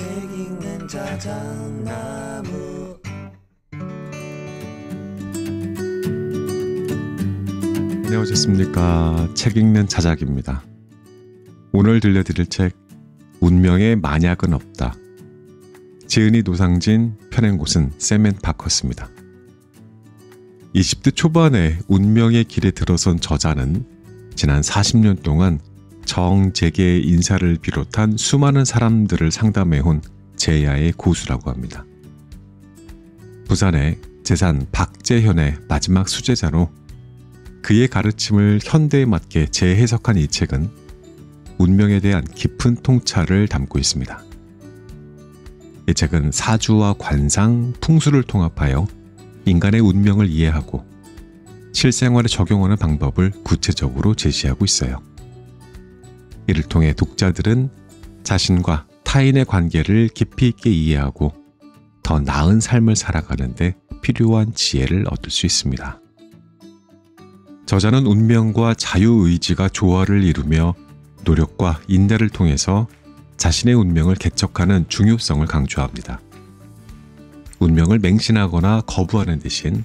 책 읽는 자작나무 네 오셨습니까 책 읽는 자작입니다 오늘 들려드릴 책 운명의 만약은 없다 지은이 노상진 편낸 곳은 세멘 파커스입니다 20대 초반에 운명의 길에 들어선 저자는 지난 40년 동안 정재계 인사를 비롯한 수많은 사람들을 상담해온 제야의 고수라고 합니다. 부산의 재산 박재현의 마지막 수제자로 그의 가르침을 현대에 맞게 재해석한 이 책은 운명에 대한 깊은 통찰을 담고 있습니다. 이 책은 사주와 관상, 풍수를 통합하여 인간의 운명을 이해하고 실생활에 적용하는 방법을 구체적으로 제시하고 있어요. 이를 통해 독자들은 자신과 타인의 관계를 깊이 있게 이해하고 더 나은 삶을 살아가는데 필요한 지혜를 얻을 수 있습니다. 저자는 운명과 자유의지가 조화를 이루며 노력과 인내를 통해서 자신의 운명을 개척하는 중요성을 강조합니다. 운명을 맹신하거나 거부하는 대신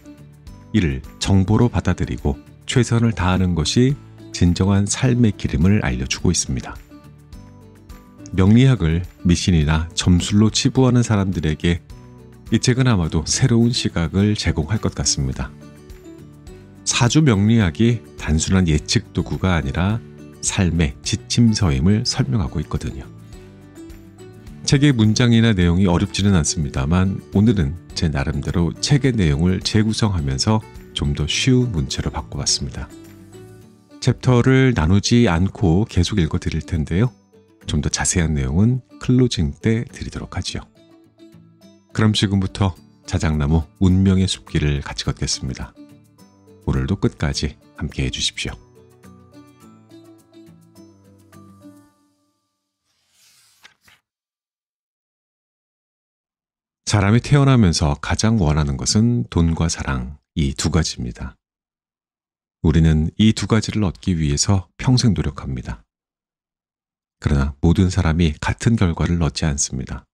이를 정보로 받아들이고 최선을 다하는 것이 진정한 삶의 기름을 알려주고 있습니다. 명리학을 미신이나 점술로 치부하는 사람들에게 이 책은 아마도 새로운 시각을 제공할 것 같습니다. 사주 명리학이 단순한 예측 도구가 아니라 삶의 지침서임을 설명하고 있거든요. 책의 문장이나 내용이 어렵지는 않습니다만 오늘은 제 나름대로 책의 내용을 재구성하면서 좀 더 쉬운 문체로 바꿔봤습니다. 챕터를 나누지 않고 계속 읽어 드릴 텐데요. 좀 더 자세한 내용은 클로징 때 드리도록 하지요. 그럼 지금부터 자작나무 운명의 숲길을 같이 걷겠습니다. 오늘도 끝까지 함께 해주십시오. 사람이 태어나면서 가장 원하는 것은 돈과 사랑, 이 두 가지입니다. 우리는 이 두 가지를 얻기 위해서 평생 노력합니다. 그러나 모든 사람이 같은 결과를 얻지 않습니다.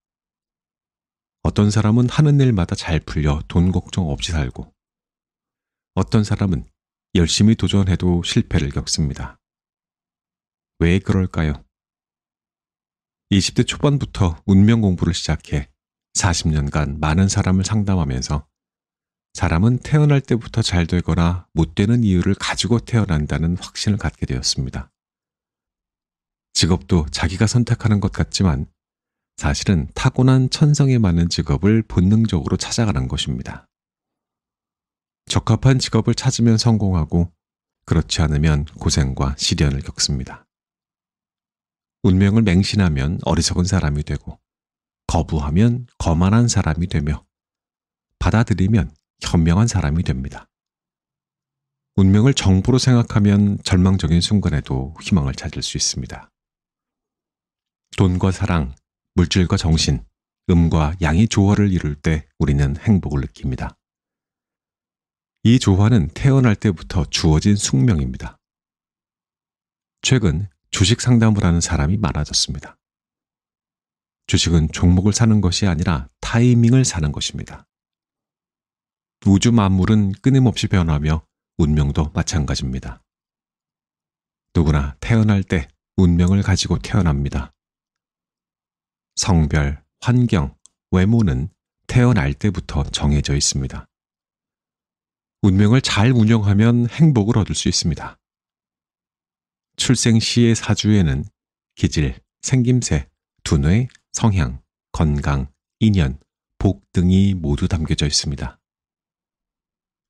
어떤 사람은 하는 일마다 잘 풀려 돈 걱정 없이 살고, 어떤 사람은 열심히 도전해도 실패를 겪습니다. 왜 그럴까요? 20대 초반부터 운명 공부를 시작해 40년간 많은 사람을 상담하면서 사람은 태어날 때부터 잘 되거나 못 되는 이유를 가지고 태어난다는 확신을 갖게 되었습니다. 직업도 자기가 선택하는 것 같지만 사실은 타고난 천성에 맞는 직업을 본능적으로 찾아가는 것입니다. 적합한 직업을 찾으면 성공하고 그렇지 않으면 고생과 시련을 겪습니다. 운명을 맹신하면 어리석은 사람이 되고 거부하면 거만한 사람이 되며 받아들이면 현명한 사람이 됩니다. 운명을 정보로 생각하면 절망적인 순간에도 희망을 찾을 수 있습니다. 돈과 사랑, 물질과 정신, 음과 양이 조화를 이룰 때 우리는 행복을 느낍니다. 이 조화는 태어날 때부터 주어진 숙명입니다. 최근 주식 상담을 하는 사람이 많아졌습니다. 주식은 종목을 사는 것이 아니라 타이밍을 사는 것입니다. 우주 만물은 끊임없이 변하며 운명도 마찬가지입니다. 누구나 태어날 때 운명을 가지고 태어납니다. 성별, 환경, 외모는 태어날 때부터 정해져 있습니다. 운명을 잘 운영하면 행복을 얻을 수 있습니다. 출생 시의 사주에는 기질, 생김새, 두뇌, 성향, 건강, 인연, 복 등이 모두 담겨져 있습니다.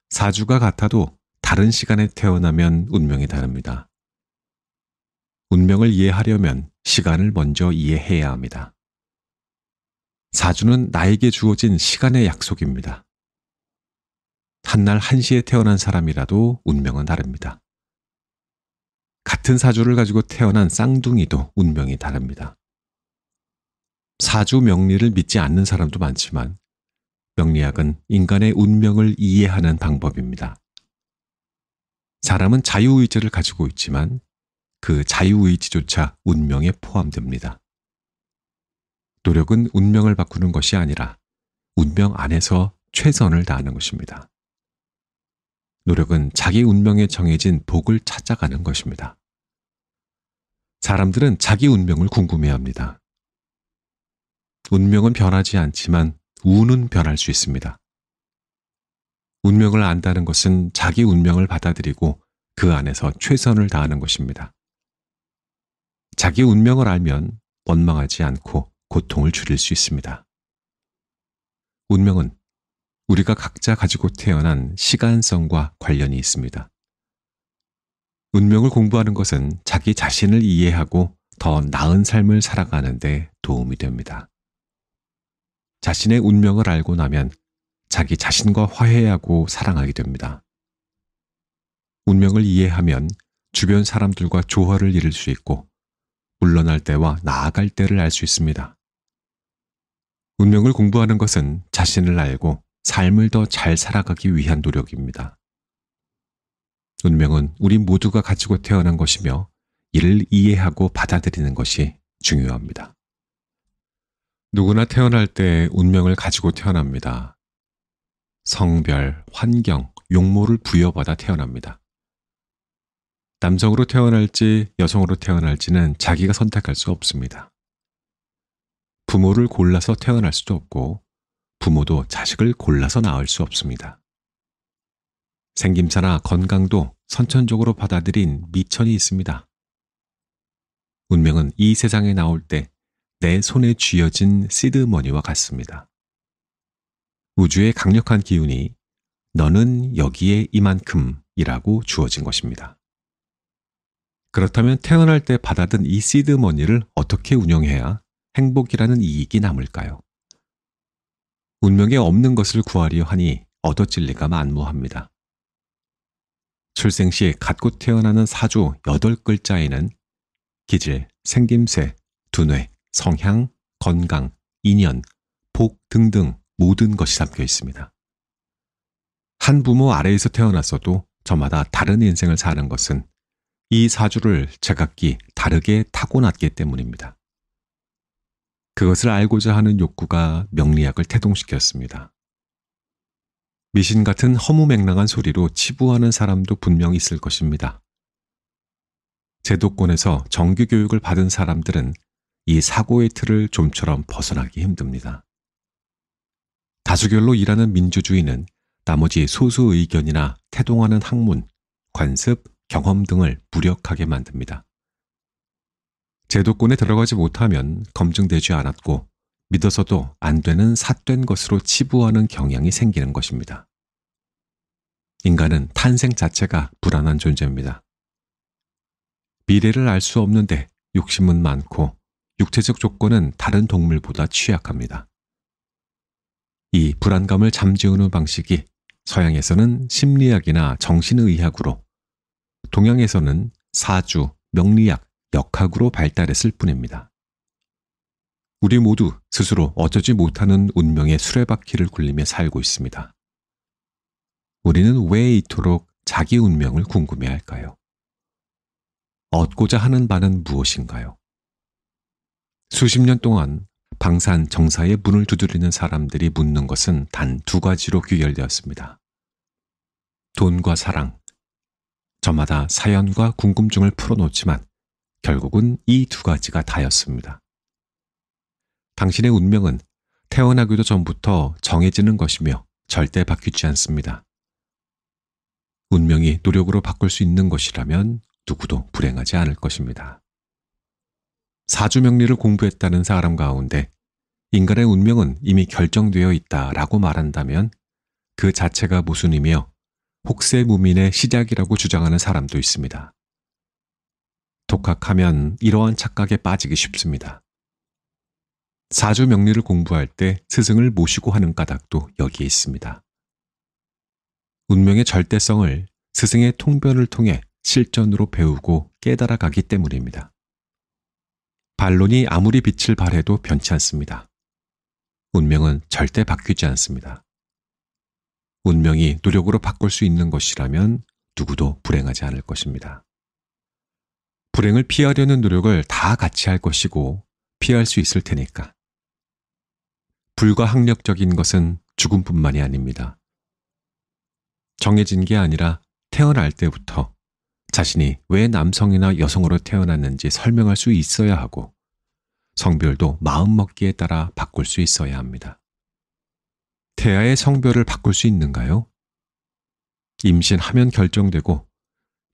사주가 같아도 다른 시간에 태어나면 운명이 다릅니다. 운명을 이해하려면 시간을 먼저 이해해야 합니다. 사주는 나에게 주어진 시간의 약속입니다. 한날 한시에 태어난 사람이라도 운명은 다릅니다. 같은 사주를 가지고 태어난 쌍둥이도 운명이 다릅니다. 사주 명리를 믿지 않는 사람도 많지만 명리학은 인간의 운명을 이해하는 방법입니다. 사람은 자유의지를 가지고 있지만 그 자유의지조차 운명에 포함됩니다. 노력은 운명을 바꾸는 것이 아니라 운명 안에서 최선을 다하는 것입니다. 노력은 자기 운명에 정해진 복을 찾아가는 것입니다. 사람들은 자기 운명을 궁금해합니다. 운명은 변하지 않지만 운은 변할 수 있습니다. 운명을 안다는 것은 자기 운명을 받아들이고 그 안에서 최선을 다하는 것입니다. 자기 운명을 알면 원망하지 않고 고통을 줄일 수 있습니다. 운명은 우리가 각자 가지고 태어난 시간성과 관련이 있습니다. 운명을 공부하는 것은 자기 자신을 이해하고 더 나은 삶을 살아가는 데 도움이 됩니다. 자신의 운명을 알고 나면 자기 자신과 화해하고 사랑하게 됩니다. 운명을 이해하면 주변 사람들과 조화를 이룰 수 있고 물러날 때와 나아갈 때를 알 수 있습니다. 운명을 공부하는 것은 자신을 알고 삶을 더 잘 살아가기 위한 노력입니다. 운명은 우리 모두가 가지고 태어난 것이며 이를 이해하고 받아들이는 것이 중요합니다. 누구나 태어날 때 운명을 가지고 태어납니다. 성별, 환경, 용모를 부여받아 태어납니다. 남성으로 태어날지 여성으로 태어날지는 자기가 선택할 수 없습니다. 부모를 골라서 태어날 수도 없고 부모도 자식을 골라서 낳을 수 없습니다. 생김새나 건강도 선천적으로 받아들인 미천이 있습니다. 운명은 이 세상에 나올 때내 손에 쥐어진 시드머니와 같습니다. 우주의 강력한 기운이 너는 여기에 이만큼이라고 주어진 것입니다. 그렇다면 태어날 때 받아든 이 시드머니를 어떻게 운영해야 행복이라는 이익이 남을까요? 운명에 없는 것을 구하려 하니 얻어질리가 만무합니다. 출생시 갖고 태어나는 사주 8글자에는 기질, 생김새, 두뇌, 성향, 건강, 인연, 복 등등 모든 것이 담겨 있습니다. 한 부모 아래에서 태어났어도 저마다 다른 인생을 사는 것은 이 사주를 제각기 다르게 타고났기 때문입니다. 그것을 알고자 하는 욕구가 명리학을 태동시켰습니다. 미신 같은 허무맹랑한 소리로 치부하는 사람도 분명 있을 것입니다. 제도권에서 정규교육을 받은 사람들은 이 사고의 틀을 좀처럼 벗어나기 힘듭니다. 다수결로 일하는 민주주의는 나머지 소수 의견이나 태동하는 학문, 관습, 경험 등을 무력하게 만듭니다. 제도권에 들어가지 못하면 검증되지 않았고 믿어서도 안 되는 삿된 것으로 치부하는 경향이 생기는 것입니다. 인간은 탄생 자체가 불안한 존재입니다. 미래를 알 수 없는데 욕심은 많고 육체적 조건은 다른 동물보다 취약합니다. 이 불안감을 잠재우는 방식이 서양에서는 심리학이나 정신의학으로, 동양에서는 사주, 명리학, 역학으로 발달했을 뿐입니다. 우리 모두 스스로 어쩌지 못하는 운명의 수레바퀴를 굴리며 살고 있습니다. 우리는 왜 이토록 자기 운명을 궁금해할까요? 얻고자 하는 바는 무엇인가요? 수십 년 동안 방산 정사의 문을 두드리는 사람들이 묻는 것은 단 두 가지로 귀결되었습니다. 돈과 사랑. 저마다 사연과 궁금증을 풀어놓지만 결국은 이 두 가지가 다였습니다. 당신의 운명은 태어나기도 전부터 정해지는 것이며 절대 바뀌지 않습니다. 운명이 노력으로 바꿀 수 있는 것이라면 누구도 불행하지 않을 것입니다. 사주명리를 공부했다는 사람 가운데 인간의 운명은 이미 결정되어 있다라고 말한다면 그 자체가 모순이며 혹세무민의 시작이라고 주장하는 사람도 있습니다. 독학하면 이러한 착각에 빠지기 쉽습니다. 사주 명리를 공부할 때 스승을 모시고 하는 까닭도 여기에 있습니다. 운명의 절대성을 스승의 통변을 통해 실전으로 배우고 깨달아가기 때문입니다. 반론이 아무리 빛을 발해도 변치 않습니다. 운명은 절대 바뀌지 않습니다. 운명이 노력으로 바꿀 수 있는 것이라면 누구도 불행하지 않을 것입니다. 불행을 피하려는 노력을 다 같이 할 것이고 피할 수 있을 테니까. 불가학력적인 것은 죽음뿐만이 아닙니다. 정해진 게 아니라 태어날 때부터 자신이 왜 남성이나 여성으로 태어났는지 설명할 수 있어야 하고 성별도 마음먹기에 따라 바꿀 수 있어야 합니다. 태아의 성별을 바꿀 수 있는가요? 임신하면 결정되고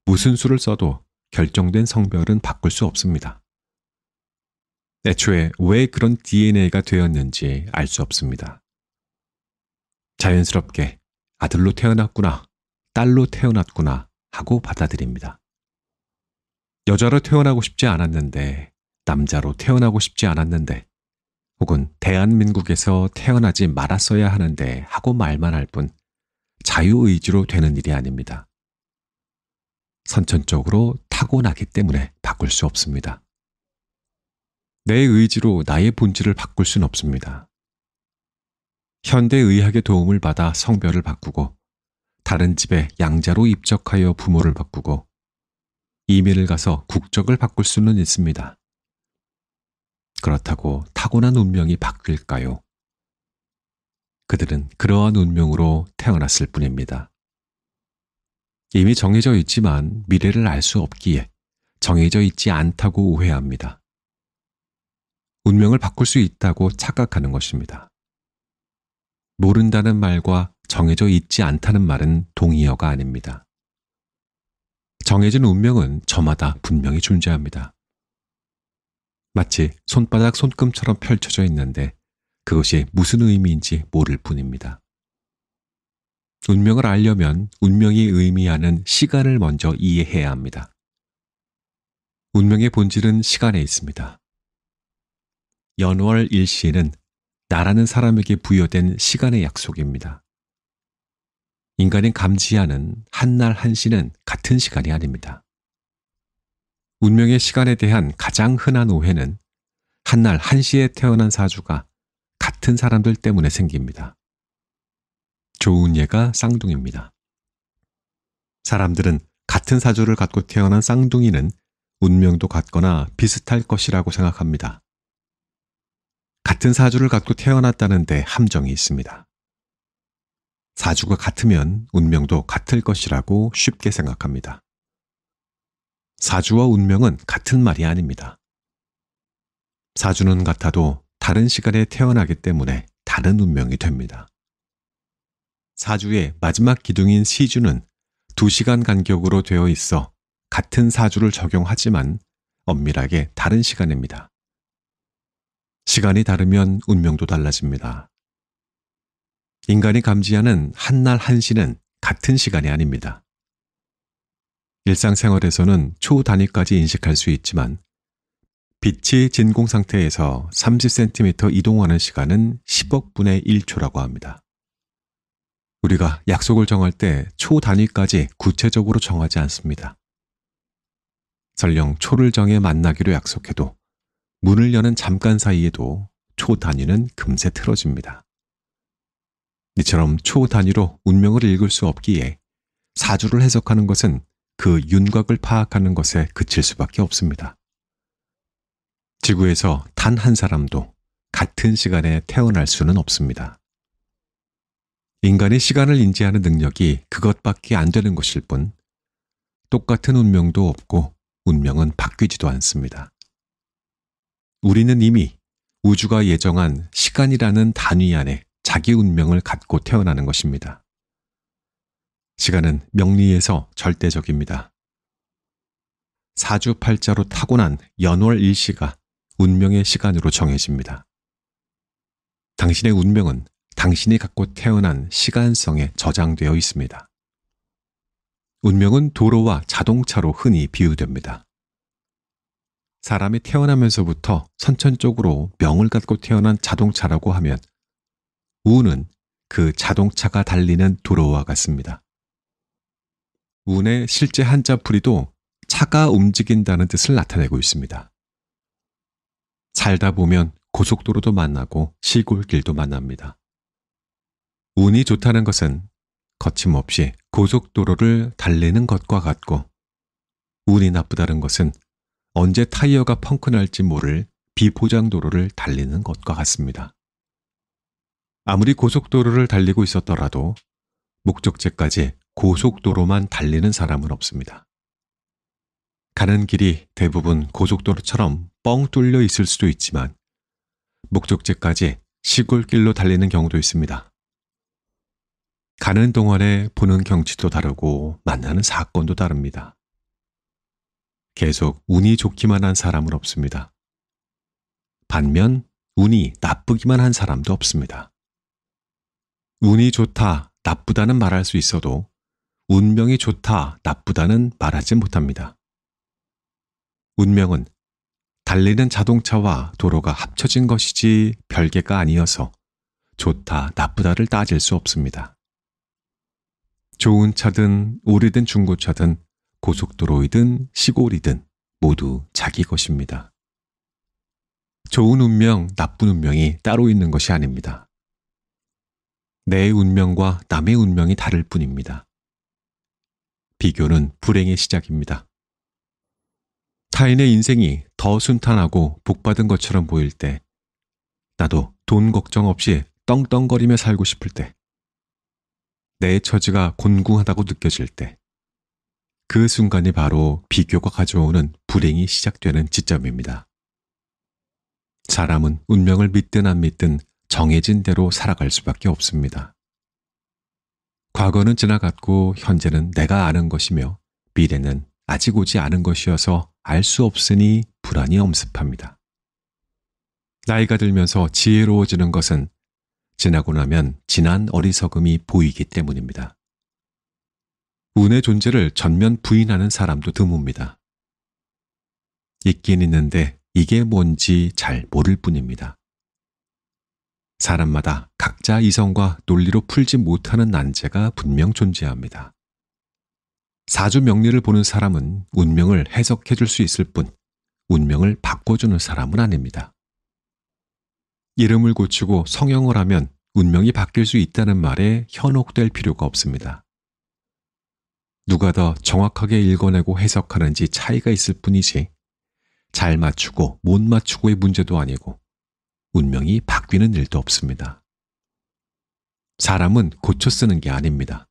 무슨 수를 써도 결정된 성별은 바꿀 수 없습니다. 애초에 왜 그런 DNA가 되었는지 알 수 없습니다. 자연스럽게 아들로 태어났구나, 딸로 태어났구나 하고 받아들입니다. 여자로 태어나고 싶지 않았는데, 남자로 태어나고 싶지 않았는데, 혹은 대한민국에서 태어나지 말았어야 하는데 하고 말만 할 뿐 자유의지로 되는 일이 아닙니다. 선천적으로 타고나기 때문에 바꿀 수 없습니다. 내 의지로 나의 본질을 바꿀 순 없습니다. 현대의학의 도움을 받아 성별을 바꾸고 다른 집에 양자로 입적하여 부모를 바꾸고 이민을 가서 국적을 바꿀 수는 있습니다. 그렇다고 타고난 운명이 바뀔까요? 그들은 그러한 운명으로 태어났을 뿐입니다. 이미 정해져 있지만 미래를 알 수 없기에 정해져 있지 않다고 오해합니다. 운명을 바꿀 수 있다고 착각하는 것입니다. 모른다는 말과 정해져 있지 않다는 말은 동의어가 아닙니다. 정해진 운명은 저마다 분명히 존재합니다. 마치 손바닥 손금처럼 펼쳐져 있는데 그것이 무슨 의미인지 모를 뿐입니다. 운명을 알려면 운명이 의미하는 시간을 먼저 이해해야 합니다. 운명의 본질은 시간에 있습니다. 연월 일시는 에 나라는 사람에게 부여된 시간의 약속입니다. 인간이 감지하는 한 날 한시는 같은 시간이 아닙니다. 운명의 시간에 대한 가장 흔한 오해는 한 날 한시에 태어난 사주가 같은 사람들 때문에 생깁니다. 좋은 예가 쌍둥이입니다. 사람들은 같은 사주를 갖고 태어난 쌍둥이는 운명도 같거나 비슷할 것이라고 생각합니다. 같은 사주를 갖고 태어났다는데 함정이 있습니다. 사주가 같으면 운명도 같을 것이라고 쉽게 생각합니다. 사주와 운명은 같은 말이 아닙니다. 사주는 같아도 다른 시간에 태어나기 때문에 다른 운명이 됩니다. 사주의 마지막 기둥인 시주는 2시간 간격으로 되어 있어 같은 사주를 적용하지만 엄밀하게 다른 시간입니다. 시간이 다르면 운명도 달라집니다. 인간이 감지하는 한날 한시는 같은 시간이 아닙니다. 일상생활에서는 초단위까지 인식할 수 있지만 빛이 진공 상태에서 30cm 이동하는 시간은 10억 분의 1초라고 합니다. 우리가 약속을 정할 때 초단위까지 구체적으로 정하지 않습니다. 설령 초를 정해 만나기로 약속해도 문을 여는 잠깐 사이에도 초단위는 금세 틀어집니다. 이처럼 초단위로 운명을 읽을 수 없기에 사주를 해석하는 것은 그 윤곽을 파악하는 것에 그칠 수밖에 없습니다. 지구에서 단 한 사람도 같은 시간에 태어날 수는 없습니다. 인간의 시간을 인지하는 능력이 그것밖에 안 되는 것일 뿐 똑같은 운명도 없고 운명은 바뀌지도 않습니다. 우리는 이미 우주가 예정한 시간이라는 단위 안에 자기 운명을 갖고 태어나는 것입니다. 시간은 명리에서 절대적입니다. 사주팔자로 타고난 연월일시가 운명의 시간으로 정해집니다. 당신의 운명은 당신이 갖고 태어난 시간성에 저장되어 있습니다. 운명은 도로와 자동차로 흔히 비유됩니다. 사람이 태어나면서부터 선천적으로 명을 갖고 태어난 자동차라고 하면 운은 그 자동차가 달리는 도로와 같습니다. 운의 실제 한자풀이도 차가 움직인다는 뜻을 나타내고 있습니다. 살다 보면 고속도로도 만나고 시골길도 만납니다. 운이 좋다는 것은 거침없이 고속도로를 달리는 것과 같고, 운이 나쁘다는 것은 언제 타이어가 펑크 날지 모를 비포장도로를 달리는 것과 같습니다. 아무리 고속도로를 달리고 있었더라도 목적지까지 고속도로만 달리는 사람은 없습니다. 가는 길이 대부분 고속도로처럼 뻥 뚫려 있을 수도 있지만 목적지까지 시골길로 달리는 경우도 있습니다. 가는 동안에 보는 경치도 다르고 만나는 사건도 다릅니다. 계속 운이 좋기만 한 사람은 없습니다. 반면 운이 나쁘기만 한 사람도 없습니다. 운이 좋다, 나쁘다는 말할 수 있어도 운명이 좋다, 나쁘다는 말하지 못합니다. 운명은 달리는 자동차와 도로가 합쳐진 것이지 별개가 아니어서 좋다, 나쁘다를 따질 수 없습니다. 좋은 차든 오래된 중고차든 고속도로이든 시골이든 모두 자기 것입니다. 좋은 운명, 나쁜 운명이 따로 있는 것이 아닙니다. 내 운명과 남의 운명이 다를 뿐입니다. 비교는 불행의 시작입니다. 타인의 인생이 더 순탄하고 복받은 것처럼 보일 때, 나도 돈 걱정 없이 떵떵거리며 살고 싶을 때, 내 처지가 곤궁하다고 느껴질 때, 그 순간이 바로 비교가 가져오는 불행이 시작되는 지점입니다. 사람은 운명을 믿든 안 믿든 정해진 대로 살아갈 수밖에 없습니다. 과거는 지나갔고 현재는 내가 아는 것이며 미래는 아직 오지 않은 것이어서 알 수 없으니 불안이 엄습합니다. 나이가 들면서 지혜로워지는 것은 지나고 나면 지난 어리석음이 보이기 때문입니다. 운의 존재를 전면 부인하는 사람도 드뭅니다. 있긴 있는데 이게 뭔지 잘 모를 뿐입니다. 사람마다 각자 이성과 논리로 풀지 못하는 난제가 분명 존재합니다. 사주 명리를 보는 사람은 운명을 해석해 줄 수 있을 뿐, 운명을 바꿔주는 사람은 아닙니다. 이름을 고치고 성형을 하면 운명이 바뀔 수 있다는 말에 현혹될 필요가 없습니다. 누가 더 정확하게 읽어내고 해석하는지 차이가 있을 뿐이지, 잘 맞추고 못 맞추고의 문제도 아니고, 운명이 바뀌는 일도 없습니다. 사람은 고쳐 쓰는 게 아닙니다.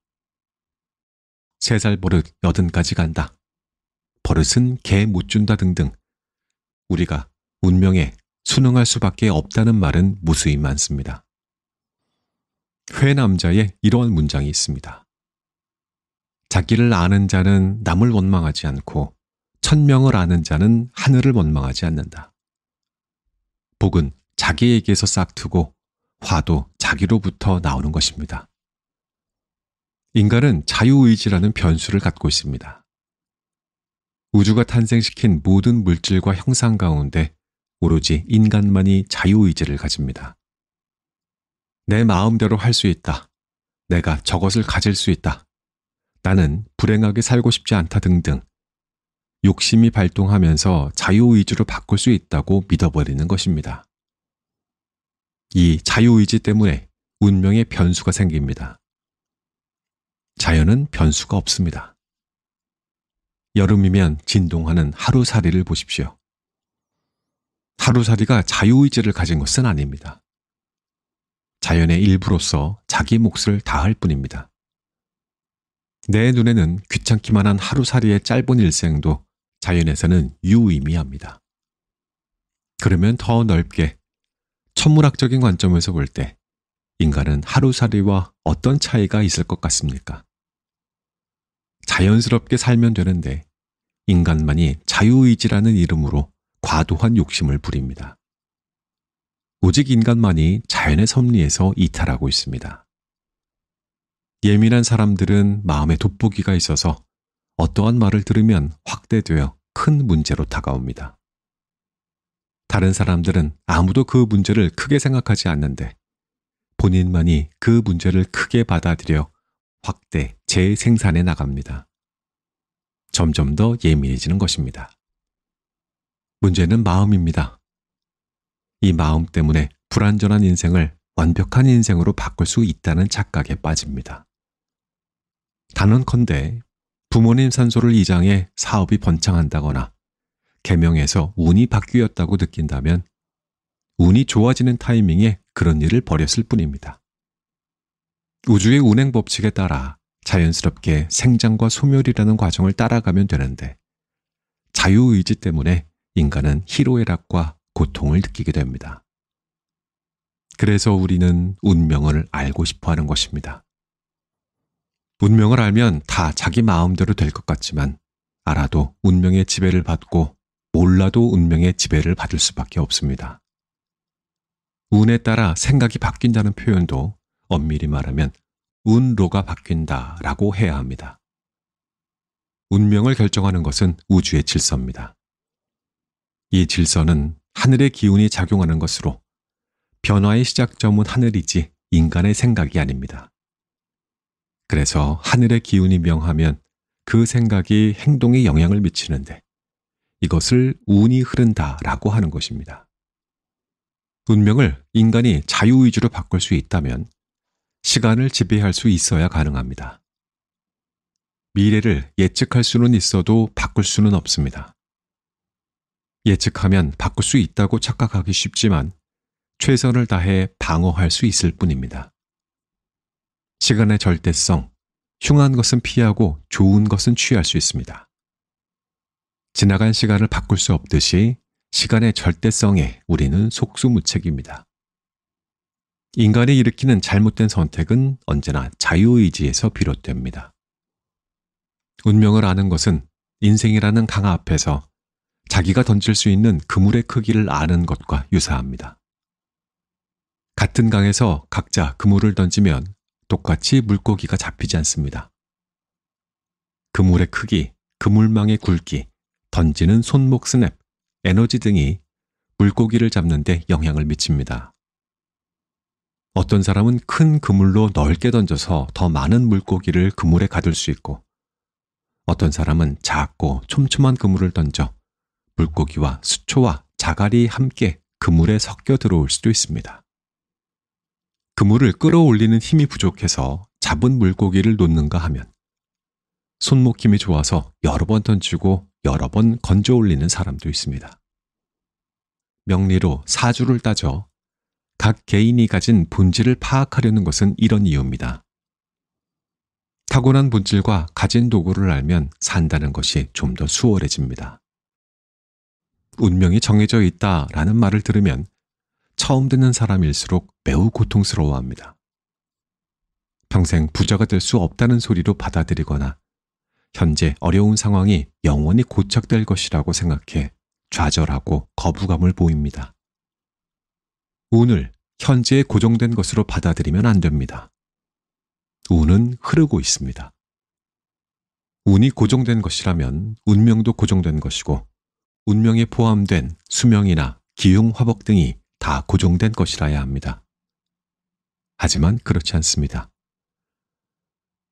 세 살 버릇 여든까지 간다. 버릇은 개 못 준다 등등. 우리가 운명에 순응할 수밖에 없다는 말은 무수히 많습니다. 회남자의 이러한 문장이 있습니다. 자기를 아는 자는 남을 원망하지 않고 천명을 아는 자는 하늘을 원망하지 않는다. 복은 자기에게서 싹트고 화도 자기로부터 나오는 것입니다. 인간은 자유의지라는 변수를 갖고 있습니다. 우주가 탄생시킨 모든 물질과 형상 가운데 오로지 인간만이 자유의지를 가집니다. 내 마음대로 할 수 있다. 내가 저것을 가질 수 있다. 나는 불행하게 살고 싶지 않다 등등. 욕심이 발동하면서 자유의지로 바꿀 수 있다고 믿어버리는 것입니다. 이 자유의지 때문에 운명의 변수가 생깁니다. 자연은 변수가 없습니다. 여름이면 진동하는 하루살이를 보십시오. 하루살이가 자유의지를 가진 것은 아닙니다. 자연의 일부로서 자기 몫을 다할 뿐입니다. 내 눈에는 귀찮기만 한 하루살이의 짧은 일생도 자연에서는 유의미합니다. 그러면 더 넓게 천문학적인 관점에서 볼 때 인간은 하루살이와 어떤 차이가 있을 것 같습니까? 자연스럽게 살면 되는데 인간만이 자유의지라는 이름으로 과도한 욕심을 부립니다. 오직 인간만이 자연의 섭리에서 이탈하고 있습니다. 예민한 사람들은 마음에 돋보기가 있어서 어떠한 말을 들으면 확대되어 큰 문제로 다가옵니다. 다른 사람들은 아무도 그 문제를 크게 생각하지 않는데 본인만이 그 문제를 크게 받아들여 확대, 재생산에 나갑니다. 점점 더 예민해지는 것입니다. 문제는 마음입니다. 이 마음 때문에 불완전한 인생을 완벽한 인생으로 바꿀 수 있다는 착각에 빠집니다. 단언컨대 부모님 산소를 이장해 사업이 번창한다거나 개명에서 운이 바뀌었다고 느낀다면 운이 좋아지는 타이밍에 그런 일을 벌였을 뿐입니다. 우주의 운행 법칙에 따라 자연스럽게 생장과 소멸이라는 과정을 따라가면 되는데 자유의지 때문에 인간은 희로애락과 고통을 느끼게 됩니다. 그래서 우리는 운명을 알고 싶어 하는 것입니다. 운명을 알면 다 자기 마음대로 될 것 같지만 알아도 운명의 지배를 받고 몰라도 운명의 지배를 받을 수밖에 없습니다. 운에 따라 생각이 바뀐다는 표현도 엄밀히 말하면 운로가 바뀐다 라고 해야 합니다. 운명을 결정하는 것은 우주의 질서입니다. 이 질서는 하늘의 기운이 작용하는 것으로 변화의 시작점은 하늘이지 인간의 생각이 아닙니다. 그래서 하늘의 기운이 명하면 그 생각이 행동에 영향을 미치는데 이것을 운이 흐른다라고 하는 것입니다. 운명을 인간이 자유의지로 바꿀 수 있다면 시간을 지배할 수 있어야 가능합니다. 미래를 예측할 수는 있어도 바꿀 수는 없습니다. 예측하면 바꿀 수 있다고 착각하기 쉽지만 최선을 다해 방어할 수 있을 뿐입니다. 시간의 절대성, 흉한 것은 피하고 좋은 것은 취할 수 있습니다. 지나간 시간을 바꿀 수 없듯이 시간의 절대성에 우리는 속수무책입니다. 인간이 일으키는 잘못된 선택은 언제나 자유의지에서 비롯됩니다. 운명을 아는 것은 인생이라는 강아 앞에서 자기가 던질 수 있는 그물의 크기를 아는 것과 유사합니다. 같은 강에서 각자 그물을 던지면 똑같이 물고기가 잡히지 않습니다. 그물의 크기, 그물망의 굵기, 던지는 손목 스냅, 에너지 등이 물고기를 잡는 데 영향을 미칩니다. 어떤 사람은 큰 그물로 넓게 던져서 더 많은 물고기를 그물에 가둘 수 있고 어떤 사람은 작고 촘촘한 그물을 던져 물고기와 수초와 자갈이 함께 그물에 섞여 들어올 수도 있습니다. 그물을 끌어올리는 힘이 부족해서 잡은 물고기를 놓는가 하면 손목 힘이 좋아서 여러 번 던지고 여러 번 건져 올리는 사람도 있습니다. 명리로 사주를 따져 각 개인이 가진 본질을 파악하려는 것은 이런 이유입니다. 타고난 본질과 가진 도구를 알면 산다는 것이 좀 더 수월해집니다. 운명이 정해져 있다 라는 말을 들으면 처음 듣는 사람일수록 매우 고통스러워합니다. 평생 부자가 될 수 없다는 소리로 받아들이거나 현재 어려운 상황이 영원히 고착될 것이라고 생각해 좌절하고 거부감을 보입니다. 운을 현재에 고정된 것으로 받아들이면 안 됩니다. 운은 흐르고 있습니다. 운이 고정된 것이라면 운명도 고정된 것이고 운명에 포함된 수명이나 기흉 화복 등이 다 고정된 것이라야 합니다. 하지만 그렇지 않습니다.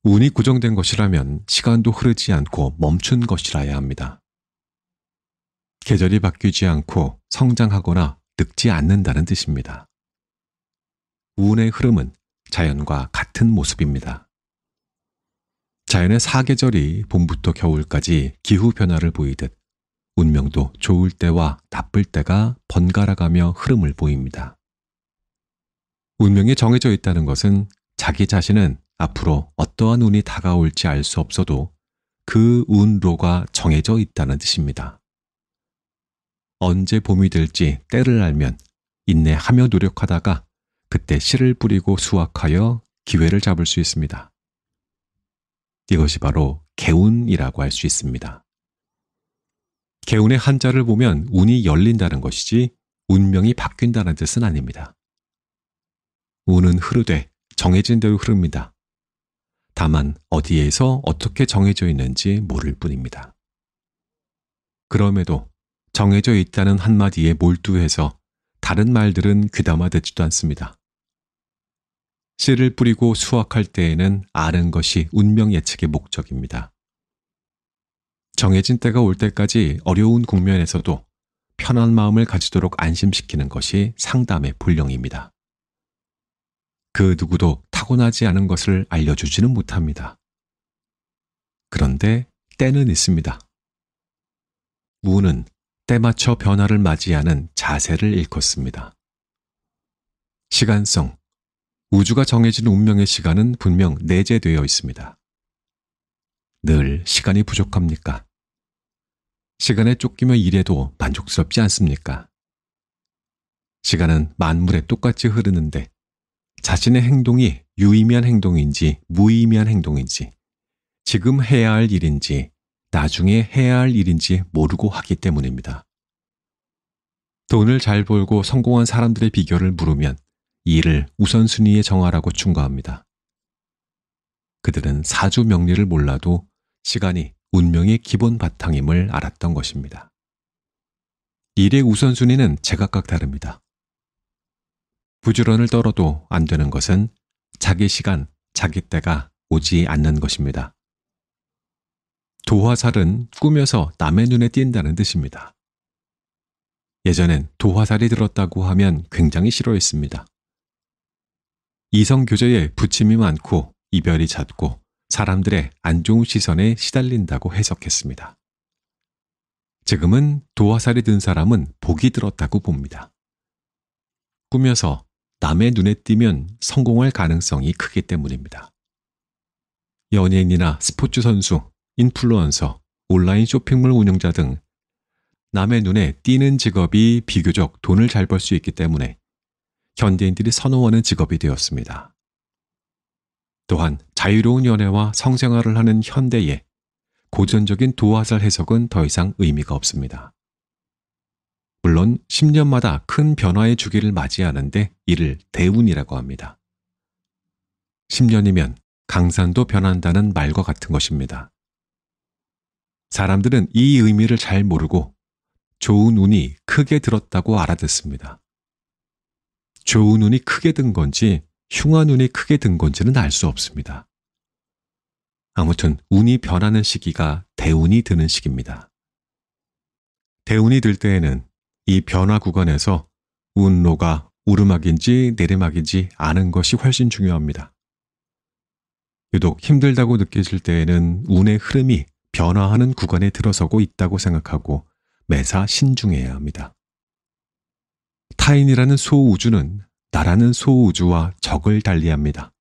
운이 고정된 것이라면 시간도 흐르지 않고 멈춘 것이라야 합니다. 계절이 바뀌지 않고 성장하거나 늙지 않는다는 뜻입니다. 운의 흐름은 자연과 같은 모습입니다. 자연의 사계절이 봄부터 겨울까지 기후변화를 보이듯 운명도 좋을 때와 나쁠 때가 번갈아가며 흐름을 보입니다. 운명이 정해져 있다는 것은 자기 자신은 앞으로 어떠한 운이 다가올지 알 수 없어도 그 운로가 정해져 있다는 뜻입니다. 언제 봄이 될지 때를 알면 인내하며 노력하다가 그때 씨를 뿌리고 수확하여 기회를 잡을 수 있습니다. 이것이 바로 개운이라고 할 수 있습니다. 개운의 한자를 보면 운이 열린다는 것이지 운명이 바뀐다는 뜻은 아닙니다. 운은 흐르되 정해진 대로 흐릅니다. 다만 어디에서 어떻게 정해져 있는지 모를 뿐입니다. 그럼에도 정해져 있다는 한마디에 몰두해서 다른 말들은 귀담아 듣지도 않습니다. 씨를 뿌리고 수확할 때에는 아는 것이 운명 예측의 목적입니다. 정해진 때가 올 때까지 어려운 국면에서도 편한 마음을 가지도록 안심시키는 것이 상담의 본령입니다. 그 누구도 타고나지 않은 것을 알려주지는 못합니다. 그런데 때는 있습니다. 무는 때 맞춰 변화를 맞이하는 자세를 일컫습니다. 시간성. 우주가 정해진 운명의 시간은 분명 내재되어 있습니다. 늘 시간이 부족합니까? 시간에 쫓기며 일해도 만족스럽지 않습니까? 시간은 만물에 똑같이 흐르는데 자신의 행동이 유의미한 행동인지 무의미한 행동인지 지금 해야 할 일인지 나중에 해야 할 일인지 모르고 하기 때문입니다. 돈을 잘 벌고 성공한 사람들의 비결을 물으면 이를 우선순위에 정하라고 충고합니다. 그들은 사주 명리를 몰라도 시간이 운명의 기본 바탕임을 알았던 것입니다. 일의 우선순위는 제각각 다릅니다. 부지런을 떨어도 안 되는 것은 자기 시간, 자기 때가 오지 않는 것입니다. 도화살은 꾸며서 남의 눈에 띈다는 뜻입니다. 예전엔 도화살이 들었다고 하면 굉장히 싫어했습니다. 이성 교제에 부침이 많고 이별이 잦고 사람들의 안 좋은 시선에 시달린다고 해석했습니다. 지금은 도화살이 든 사람은 복이 들었다고 봅니다. 꾸며서 남의 눈에 띄면 성공할 가능성이 크기 때문입니다. 연예인이나 스포츠 선수, 인플루언서, 온라인 쇼핑몰 운영자 등 남의 눈에 띄는 직업이 비교적 돈을 잘 벌 수 있기 때문에 현대인들이 선호하는 직업이 되었습니다. 또한 자유로운 연애와 성생활을 하는 현대에 고전적인 도화살 해석은 더 이상 의미가 없습니다. 물론 10년마다 큰 변화의 주기를 맞이하는데 이를 대운이라고 합니다. 10년이면 강산도 변한다는 말과 같은 것입니다. 사람들은 이 의미를 잘 모르고 좋은 운이 크게 들었다고 알아듣습니다. 좋은 운이 크게 든 건지 흉한 운이 크게 든 건지는 알 수 없습니다. 아무튼 운이 변하는 시기가 대운이 드는 시기입니다. 대운이 들 때에는 이 변화 구간에서 운로가 오르막인지 내리막인지 아는 것이 훨씬 중요합니다. 유독 힘들다고 느껴질 때에는 운의 흐름이 변화하는 구간에 들어서고 있다고 생각하고 매사 신중해야 합니다. 타인이라는 소우주는 나라는 소우주와 적을 달리합니다.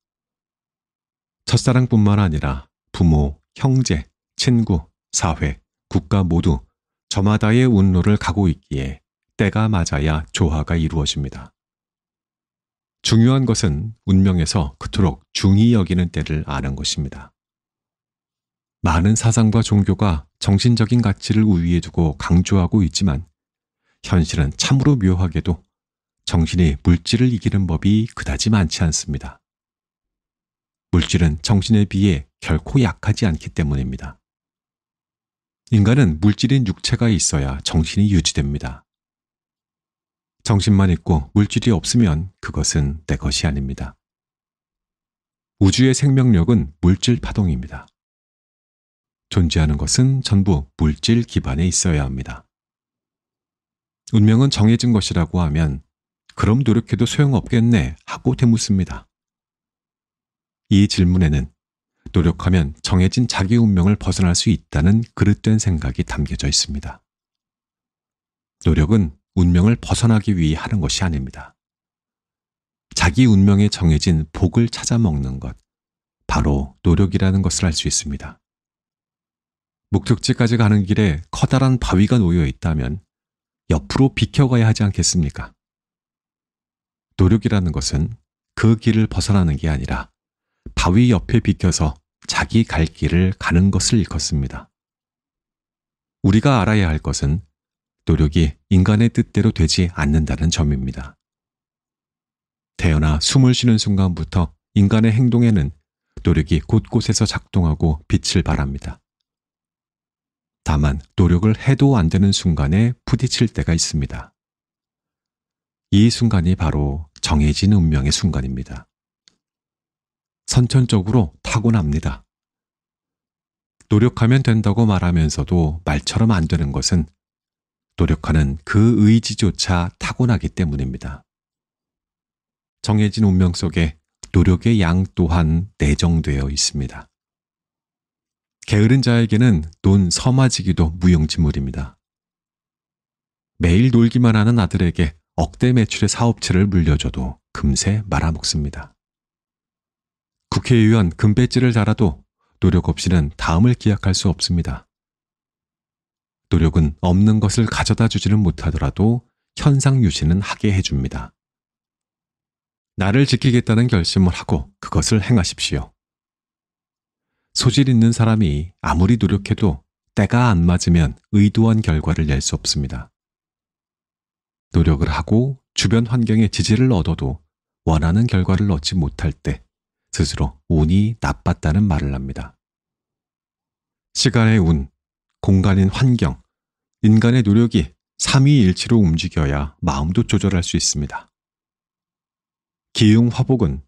첫사랑뿐만 아니라 부모, 형제, 친구, 사회, 국가 모두 저마다의 운로를 가고 있기에 때가 맞아야 조화가 이루어집니다. 중요한 것은 운명에서 그토록 중히 여기는 때를 아는 것입니다. 많은 사상과 종교가 정신적인 가치를 우위에 두고 강조하고 있지만 현실은 참으로 묘하게도 정신이 물질을 이기는 법이 그다지 많지 않습니다. 물질은 정신에 비해 결코 약하지 않기 때문입니다. 인간은 물질인 육체가 있어야 정신이 유지됩니다. 정신만 있고 물질이 없으면 그것은 내 것이 아닙니다. 우주의 생명력은 물질 파동입니다. 존재하는 것은 전부 물질 기반에 있어야 합니다. 운명은 정해진 것이라고 하면 그럼 노력해도 소용없겠네 하고 되묻습니다. 이 질문에는 노력하면 정해진 자기 운명을 벗어날 수 있다는 그릇된 생각이 담겨져 있습니다. 노력은 운명을 벗어나기 위해 하는 것이 아닙니다. 자기 운명에 정해진 복을 찾아 먹는 것, 바로 노력이라는 것을 알 수 있습니다. 목적지까지 가는 길에 커다란 바위가 놓여 있다면 옆으로 비켜가야 하지 않겠습니까? 노력이라는 것은 그 길을 벗어나는 게 아니라 바위 옆에 비켜서 자기 갈 길을 가는 것을 일컫습니다. 우리가 알아야 할 것은 노력이 인간의 뜻대로 되지 않는다는 점입니다. 태어나 숨을 쉬는 순간부터 인간의 행동에는 노력이 곳곳에서 작동하고 빛을 발합니다. 다만 노력을 해도 안 되는 순간에 부딪힐 때가 있습니다. 이 순간이 바로 정해진 운명의 순간입니다. 선천적으로 타고납니다. 노력하면 된다고 말하면서도 말처럼 안 되는 것은 노력하는 그 의지조차 타고나기 때문입니다. 정해진 운명 속에 노력의 양 또한 내정되어 있습니다. 게으른 자에게는 논 서마지기도 무용지물입니다. 매일 놀기만 하는 아들에게 억대 매출의 사업체를 물려줘도 금세 말아먹습니다. 국회의원 금배지를 달아도 노력 없이는 다음을 기약할 수 없습니다. 노력은 없는 것을 가져다 주지는 못하더라도 현상 유지는 하게 해줍니다. 나를 지키겠다는 결심을 하고 그것을 행하십시오. 소질 있는 사람이 아무리 노력해도 때가 안 맞으면 의도한 결과를 낼 수 없습니다. 노력을 하고 주변 환경의 지지를 얻어도 원하는 결과를 얻지 못할 때 스스로 운이 나빴다는 말을 합니다. 시간의 운, 공간인 환경, 인간의 노력이 삼위일치로 움직여야 마음도 조절할 수 있습니다. 기흉 화복은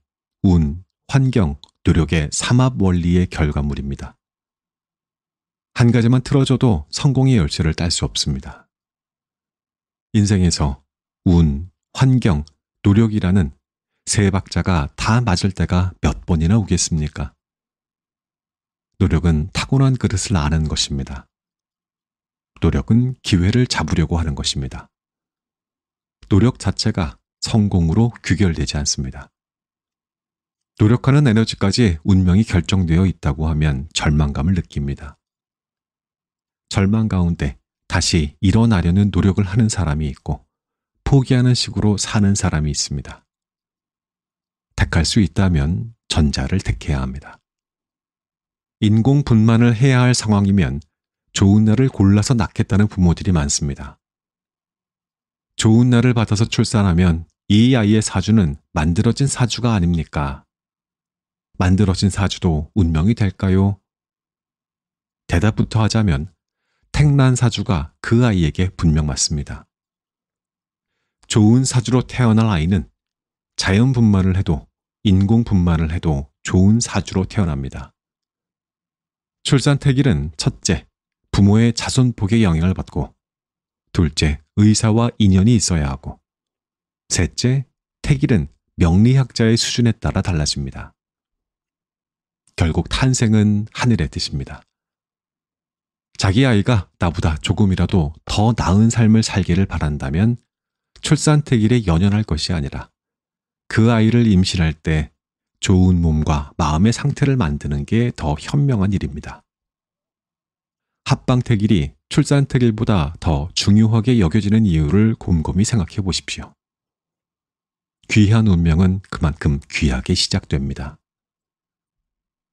운, 환경, 노력의 삼합 원리의 결과물입니다. 한 가지만 틀어져도 성공의 열쇠를 딸 수 없습니다. 인생에서 운, 환경, 노력이라는 세 박자가 다 맞을 때가 몇 번이나 오겠습니까? 노력은 타고난 그릇을 아는 것입니다. 노력은 기회를 잡으려고 하는 것입니다. 노력 자체가 성공으로 귀결되지 않습니다. 노력하는 에너지까지 운명이 결정되어 있다고 하면 절망감을 느낍니다. 절망 가운데 다시 일어나려는 노력을 하는 사람이 있고 포기하는 식으로 사는 사람이 있습니다. 택할 수 있다면 전자를 택해야 합니다. 인공 분만을 해야 할 상황이면 좋은 날을 골라서 낳겠다는 부모들이 많습니다. 좋은 날을 받아서 출산하면 이 아이의 사주는 만들어진 사주가 아닙니까? 만들어진 사주도 운명이 될까요? 대답부터 하자면 택난 사주가 그 아이에게 분명 맞습니다. 좋은 사주로 태어날 아이는 자연 분만을 해도 인공 분만을 해도 좋은 사주로 태어납니다. 출산 택길은 첫째, 부모의 자손 복의 영향을 받고, 둘째, 의사와 인연이 있어야 하고, 셋째, 태길은 명리학자의 수준에 따라 달라집니다. 결국 탄생은 하늘의 뜻입니다. 자기 아이가 나보다 조금이라도 더 나은 삶을 살기를 바란다면 출산태길에 연연할 것이 아니라 그 아이를 임신할 때 좋은 몸과 마음의 상태를 만드는 게 더 현명한 일입니다. 합방택일이 출산택일보다 더 중요하게 여겨지는 이유를 곰곰이 생각해 보십시오. 귀한 운명은 그만큼 귀하게 시작됩니다.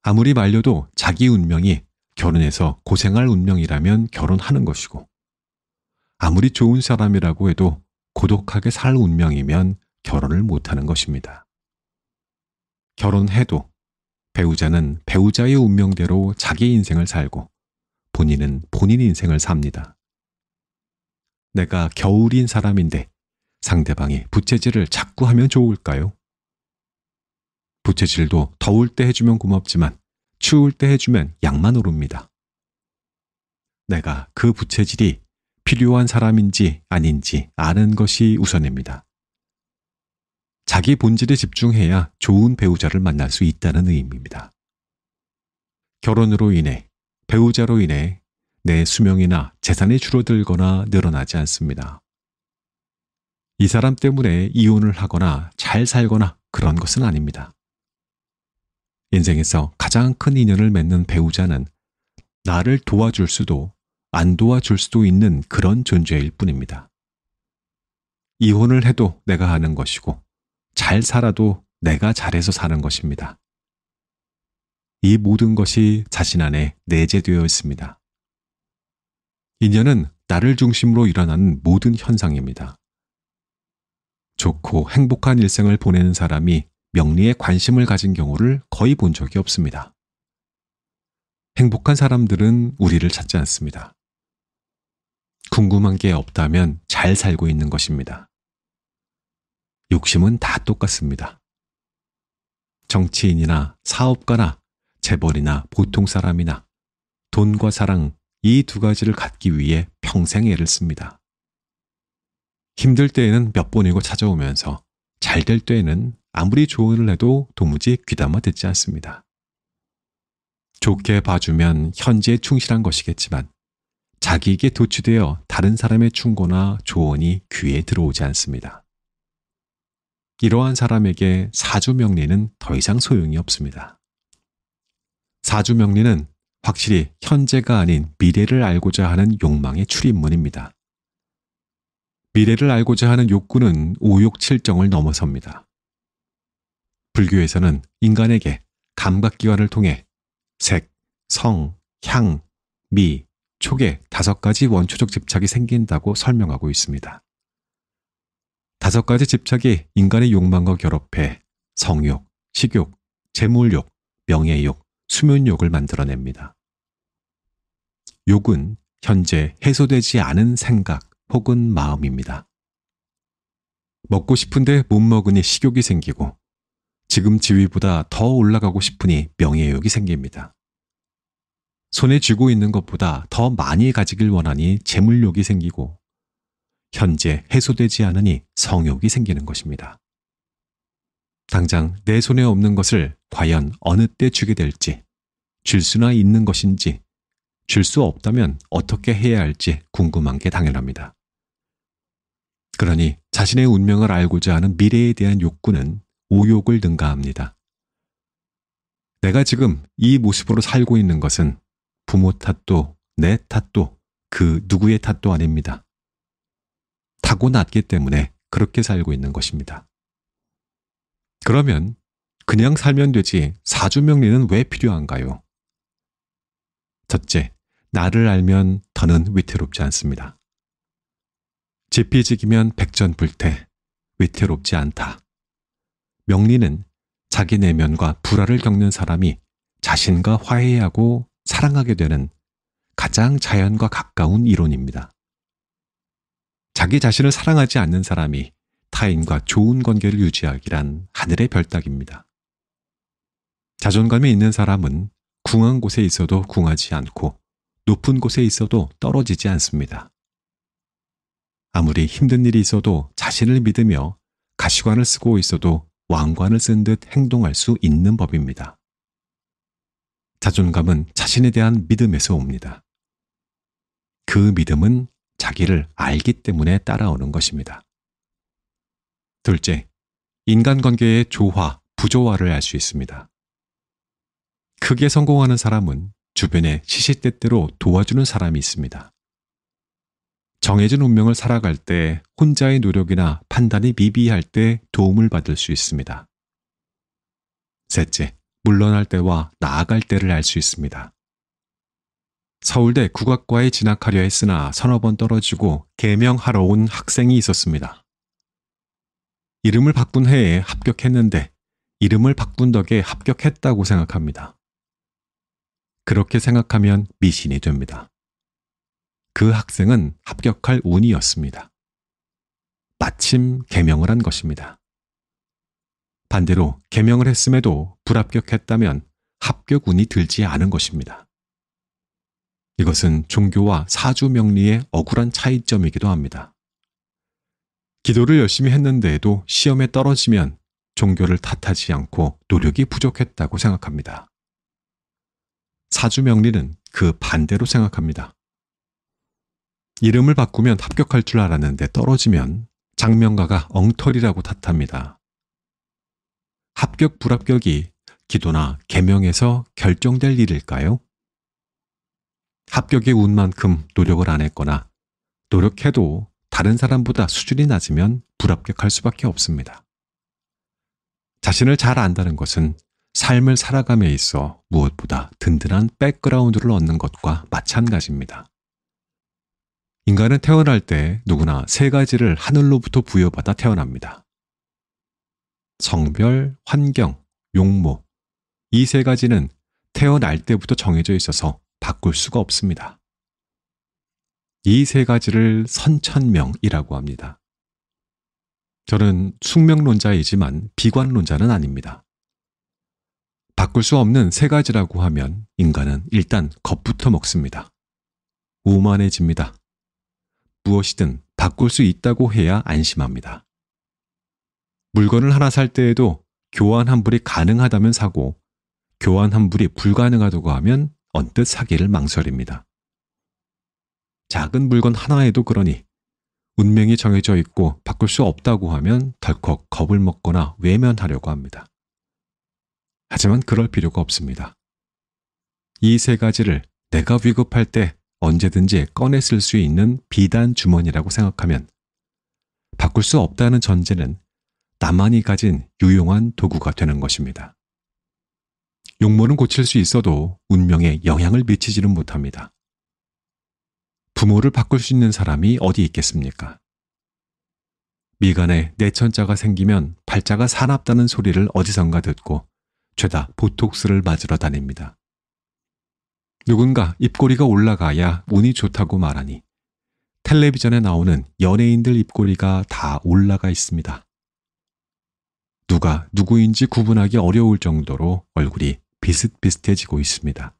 아무리 말려도 자기 운명이 결혼해서 고생할 운명이라면 결혼하는 것이고, 아무리 좋은 사람이라고 해도 고독하게 살 운명이면 결혼을 못하는 것입니다. 결혼해도 배우자는 배우자의 운명대로 자기 인생을 살고 본인은 본인 인생을 삽니다. 내가 겨울인 사람인데 상대방이 부채질을 자꾸 하면 좋을까요? 부채질도 더울 때 해주면 고맙지만 추울 때 해주면 약만 오릅니다. 내가 그 부채질이 필요한 사람인지 아닌지 아는 것이 우선입니다. 자기 본질에 집중해야 좋은 배우자를 만날 수 있다는 의미입니다. 결혼으로 인해 배우자로 인해 내 수명이나 재산이 줄어들거나 늘어나지 않습니다. 이 사람 때문에 이혼을 하거나 잘 살거나 그런 것은 아닙니다. 인생에서 가장 큰 인연을 맺는 배우자는 나를 도와줄 수도 안 도와줄 수도 있는 그런 존재일 뿐입니다. 이혼을 해도 내가 하는 것이고 잘 살아도 내가 잘해서 사는 것입니다. 이 모든 것이 자신 안에 내재되어 있습니다. 인연은 나를 중심으로 일어나는 모든 현상입니다. 좋고 행복한 일생을 보내는 사람이 명리에 관심을 가진 경우를 거의 본 적이 없습니다. 행복한 사람들은 우리를 찾지 않습니다. 궁금한 게 없다면 잘 살고 있는 것입니다. 욕심은 다 똑같습니다. 정치인이나 사업가나 재벌이나 보통 사람이나 돈과 사랑 이 두 가지를 갖기 위해 평생 애를 씁니다. 힘들 때에는 몇 번이고 찾아오면서 잘 될 때에는 아무리 조언을 해도 도무지 귀담아 듣지 않습니다. 좋게 봐주면 현재에 충실한 것이겠지만 자기에게 도취되어 다른 사람의 충고나 조언이 귀에 들어오지 않습니다. 이러한 사람에게 사주 명리는 더 이상 소용이 없습니다. 사주 명리는 확실히 현재가 아닌 미래를 알고자 하는 욕망의 출입문입니다. 미래를 알고자 하는 욕구는 오욕칠정을 넘어섭니다. 불교에서는 인간에게 감각기관을 통해 색, 성, 향, 미, 촉의 다섯 가지 원초적 집착이 생긴다고 설명하고 있습니다. 다섯 가지 집착이 인간의 욕망과 결합해 성욕, 식욕, 재물욕, 명예욕, 수면욕을 만들어냅니다. 욕은 현재 해소되지 않은 생각 혹은 마음입니다. 먹고 싶은데 못 먹으니 식욕이 생기고 지금 지위보다 더 올라가고 싶으니 명예욕이 생깁니다. 손에 쥐고 있는 것보다 더 많이 가지길 원하니 재물욕이 생기고 현재 해소되지 않으니 성욕이 생기는 것입니다. 당장 내 손에 없는 것을 과연 어느 때 주게 될지, 줄 수나 있는 것인지, 줄 수 없다면 어떻게 해야 할지 궁금한 게 당연합니다. 그러니 자신의 운명을 알고자 하는 미래에 대한 욕구는 오욕을 능가합니다. 내가 지금 이 모습으로 살고 있는 것은 부모 탓도 내 탓도 그 누구의 탓도 아닙니다. 타고났기 때문에 그렇게 살고 있는 것입니다. 그러면 그냥 살면 되지 사주명리는 왜 필요한가요? 첫째, 나를 알면 더는 위태롭지 않습니다. 지피지기면 백전불태, 위태롭지 않다. 명리는 자기 내면과 불화를 겪는 사람이 자신과 화해하고 사랑하게 되는 가장 자연과 가까운 이론입니다. 자기 자신을 사랑하지 않는 사람이 타인과 좋은 관계를 유지하기란 하늘의 별따기입니다. 자존감이 있는 사람은 궁한 곳에 있어도 궁하지 않고 높은 곳에 있어도 떨어지지 않습니다. 아무리 힘든 일이 있어도 자신을 믿으며 가시관을 쓰고 있어도 왕관을 쓴 듯 행동할 수 있는 법입니다. 자존감은 자신에 대한 믿음에서 옵니다. 그 믿음은 자기를 알기 때문에 따라오는 것입니다. 둘째, 인간관계의 조화, 부조화를 알 수 있습니다. 크게 성공하는 사람은 주변에 시시때때로 도와주는 사람이 있습니다. 정해진 운명을 살아갈 때 혼자의 노력이나 판단이 미비할 때 도움을 받을 수 있습니다. 셋째, 물러날 때와 나아갈 때를 알 수 있습니다. 서울대 국악과에 진학하려 했으나 서너 번 떨어지고 개명하러 온 학생이 있었습니다. 이름을 바꾼 해에 합격했는데 이름을 바꾼 덕에 합격했다고 생각합니다. 그렇게 생각하면 미신이 됩니다. 그 학생은 합격할 운이었습니다. 마침 개명을 한 것입니다. 반대로 개명을 했음에도 불합격했다면 합격 운이 들지 않은 것입니다. 이것은 종교와 사주 명리의 억울한 차이점이기도 합니다. 기도를 열심히 했는데도 시험에 떨어지면 종교를 탓하지 않고 노력이 부족했다고 생각합니다. 사주명리는 그 반대로 생각합니다. 이름을 바꾸면 합격할 줄 알았는데 떨어지면 장명가가 엉터리라고 탓합니다. 합격 불합격이 기도나 개명에서 결정될 일일까요? 합격의 운만큼 노력을 안 했거나 노력해도 다른 사람보다 수준이 낮으면 불합격할 수밖에 없습니다. 자신을 잘 안다는 것은 삶을 살아감에 있어 무엇보다 든든한 백그라운드를 얻는 것과 마찬가지입니다. 인간은 태어날 때 누구나 세 가지를 하늘로부터 부여받아 태어납니다. 성별, 환경, 용모. 이 세 가지는 태어날 때부터 정해져 있어서 바꿀 수가 없습니다. 이세 가지를 선천명이라고 합니다. 저는 숙명론자이지만 비관론자는 아닙니다. 바꿀 수 없는 세 가지라고 하면 인간은 일단 겁부터 먹습니다. 오만해집니다. 무엇이든 바꿀 수 있다고 해야 안심합니다. 물건을 하나 살 때에도 교환 환불이 가능하다면 사고 교환 환불이 불가능하다고 하면 언뜻 사기를 망설입니다. 작은 물건 하나에도 그러니 운명이 정해져 있고 바꿀 수 없다고 하면 덜컥 겁을 먹거나 외면하려고 합니다. 하지만 그럴 필요가 없습니다. 이 세 가지를 내가 위급할 때 언제든지 꺼내 쓸 수 있는 비단 주머니라고 생각하면 바꿀 수 없다는 전제는 나만이 가진 유용한 도구가 되는 것입니다. 용모는 고칠 수 있어도 운명에 영향을 미치지는 못합니다. 부모를 바꿀 수 있는 사람이 어디 있겠습니까? 미간에 내천자가 생기면 발자가 사납다는 소리를 어디선가 듣고 죄다 보톡스를 맞으러 다닙니다. 누군가 입꼬리가 올라가야 운이 좋다고 말하니 텔레비전에 나오는 연예인들 입꼬리가 다 올라가 있습니다. 누가 누구인지 구분하기 어려울 정도로 얼굴이 비슷비슷해지고 있습니다.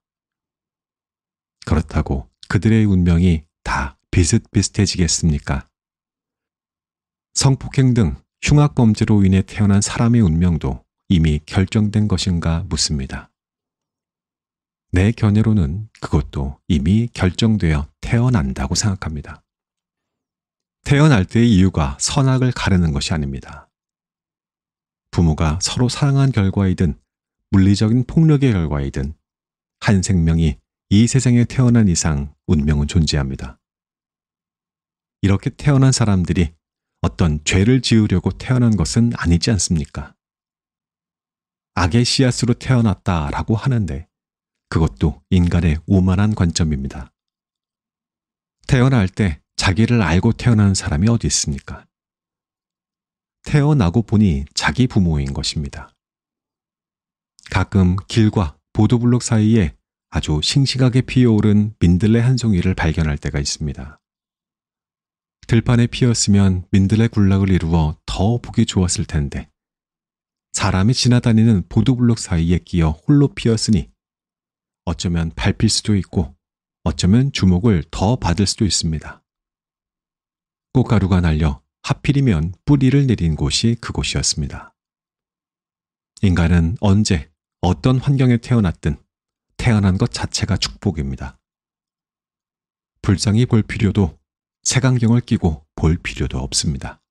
그렇다고 그들의 운명이 다 비슷비슷해지겠습니까? 성폭행 등 흉악범죄로 인해 태어난 사람의 운명도 이미 결정된 것인가 묻습니다. 내 견해로는 그것도 이미 결정되어 태어난다고 생각합니다. 태어날 때의 이유가 선악을 가르는 것이 아닙니다. 부모가 서로 사랑한 결과이든 물리적인 폭력의 결과이든 한 생명이 이 세상에 태어난 이상 운명은 존재합니다. 이렇게 태어난 사람들이 어떤 죄를 지으려고 태어난 것은 아니지 않습니까? 악의 씨앗으로 태어났다라고 하는데 그것도 인간의 오만한 관점입니다. 태어날 때 자기를 알고 태어난 사람이 어디 있습니까? 태어나고 보니 자기 부모인 것입니다. 가끔 길과 보도블록 사이에 아주 싱싱하게 피어오른 민들레 한 송이를 발견할 때가 있습니다. 들판에 피었으면 민들레 군락을 이루어 더 보기 좋았을 텐데 사람이 지나다니는 보도블록 사이에 끼어 홀로 피었으니 어쩌면 밟힐 수도 있고 어쩌면 주목을 더 받을 수도 있습니다. 꽃가루가 날려 하필이면 뿌리를 내린 곳이 그곳이었습니다. 인간은 언제 어떤 환경에 태어났든 태어난 것 자체가 축복입니다. 불쌍히 볼 필요도 색안경을 끼고 볼 필요도 없습니다.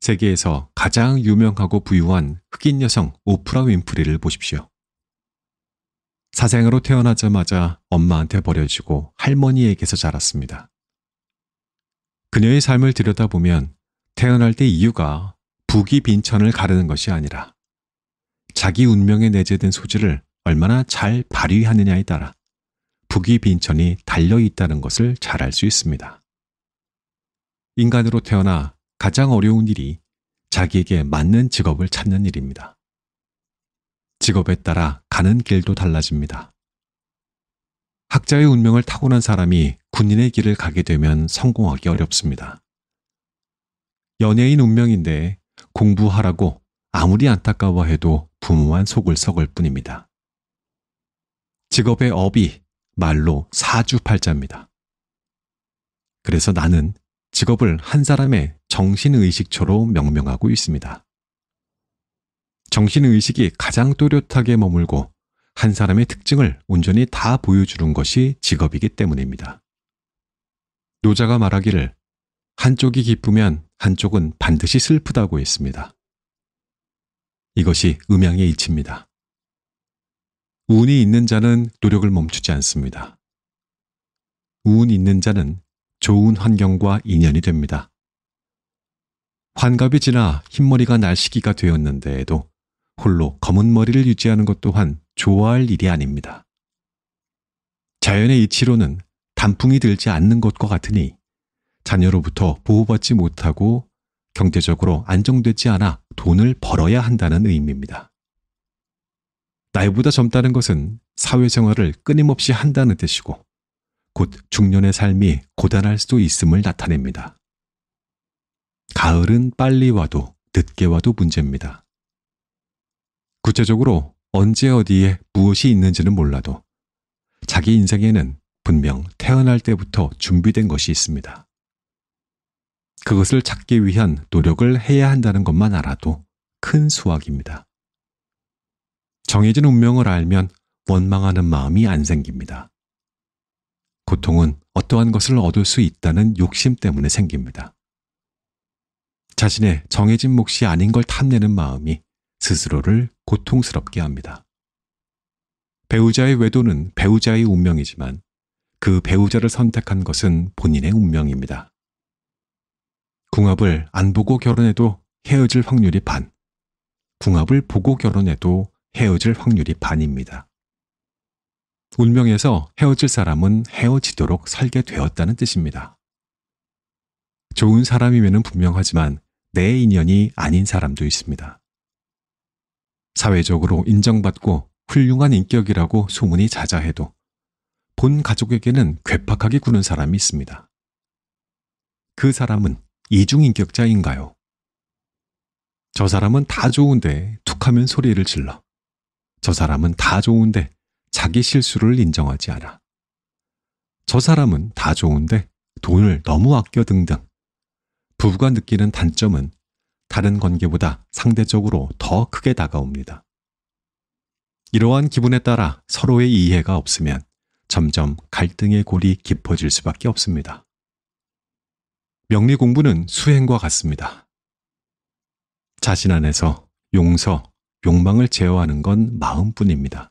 세계에서 가장 유명하고 부유한 흑인 여성 오프라 윈프리를 보십시오. 사생으로 태어나자마자 엄마한테 버려지고 할머니에게서 자랐습니다. 그녀의 삶을 들여다보면 태어날 때 이유가 부귀 빈천을 가르는 것이 아니라 자기 운명에 내재된 소질을 얼마나 잘 발휘하느냐에 따라 북이 빈천이 달려 있다는 것을 잘 알 수 있습니다. 인간으로 태어나 가장 어려운 일이 자기에게 맞는 직업을 찾는 일입니다. 직업에 따라 가는 길도 달라집니다. 학자의 운명을 타고난 사람이 군인의 길을 가게 되면 성공하기 어렵습니다. 연예인 운명인데 공부하라고 아무리 안타까워해도 부모만 속을 썩을 뿐입니다. 직업의 업이 말로 사주팔자입니다. 그래서 나는 직업을 한 사람의 정신의식처로 명명하고 있습니다. 정신의식이 가장 또렷하게 머물고 한 사람의 특징을 온전히 다 보여주는 것이 직업이기 때문입니다. 노자가 말하기를 한쪽이 기쁘면 한쪽은 반드시 슬프다고 했습니다. 이것이 음양의 이치입니다. 운이 있는 자는 노력을 멈추지 않습니다. 운 있는 자는 좋은 환경과 인연이 됩니다. 환갑이 지나 흰머리가 날 시기가 되었는데에도 홀로 검은 머리를 유지하는 것 또한 좋아할 일이 아닙니다. 자연의 이치로는 단풍이 들지 않는 것과 같으니 자녀로부터 보호받지 못하고 경제적으로 안정되지 않아 돈을 벌어야 한다는 의미입니다. 나이보다 젊다는 것은 사회생활을 끊임없이 한다는 뜻이고 곧 중년의 삶이 고단할 수도 있음을 나타냅니다. 가을은 빨리 와도 늦게 와도 문제입니다. 구체적으로 언제 어디에 무엇이 있는지는 몰라도 자기 인생에는 분명 태어날 때부터 준비된 것이 있습니다. 그것을 찾기 위한 노력을 해야 한다는 것만 알아도 큰 수확입니다. 정해진 운명을 알면 원망하는 마음이 안 생깁니다. 고통은 어떠한 것을 얻을 수 있다는 욕심 때문에 생깁니다. 자신의 정해진 몫이 아닌 걸 탐내는 마음이 스스로를 고통스럽게 합니다. 배우자의 외도는 배우자의 운명이지만 그 배우자를 선택한 것은 본인의 운명입니다. 궁합을 안 보고 결혼해도 헤어질 확률이 반, 궁합을 보고 결혼해도 헤어질 확률이 반입니다. 운명에서 헤어질 사람은 헤어지도록 설계되었다는 뜻입니다. 좋은 사람이면 분명하지만 내 인연이 아닌 사람도 있습니다. 사회적으로 인정받고 훌륭한 인격이라고 소문이 자자해도 본 가족에게는 괴팍하게 구는 사람이 있습니다. 그 사람은 이중인격자인가요? 저 사람은 다 좋은데 툭하면 소리를 질러. 저 사람은 다 좋은데 자기 실수를 인정하지 않아. 저 사람은 다 좋은데 돈을 너무 아껴 등등. 부부가 느끼는 단점은 다른 관계보다 상대적으로 더 크게 다가옵니다. 이러한 기분에 따라 서로의 이해가 없으면 점점 갈등의 골이 깊어질 수밖에 없습니다. 명리 공부는 수행과 같습니다. 자신 안에서 용서, 욕망을 제어하는 건 마음뿐입니다.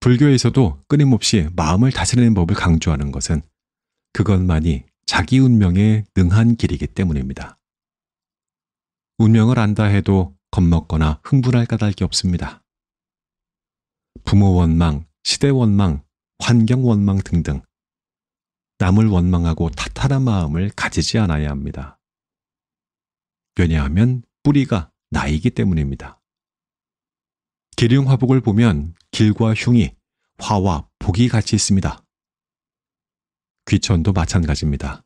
불교에서도 끊임없이 마음을 다스리는 법을 강조하는 것은 그것만이 자기 운명에 능한 길이기 때문입니다. 운명을 안다 해도 겁먹거나 흥분할 까닭이 없습니다. 부모 원망, 시대 원망, 환경 원망 등등 남을 원망하고 탓하는 마음을 가지지 않아야 합니다. 왜냐하면 뿌리가 나이기 때문입니다. 계룡 화복을 보면 길과 흉이 화와 복이 같이 있습니다. 귀천도 마찬가지입니다.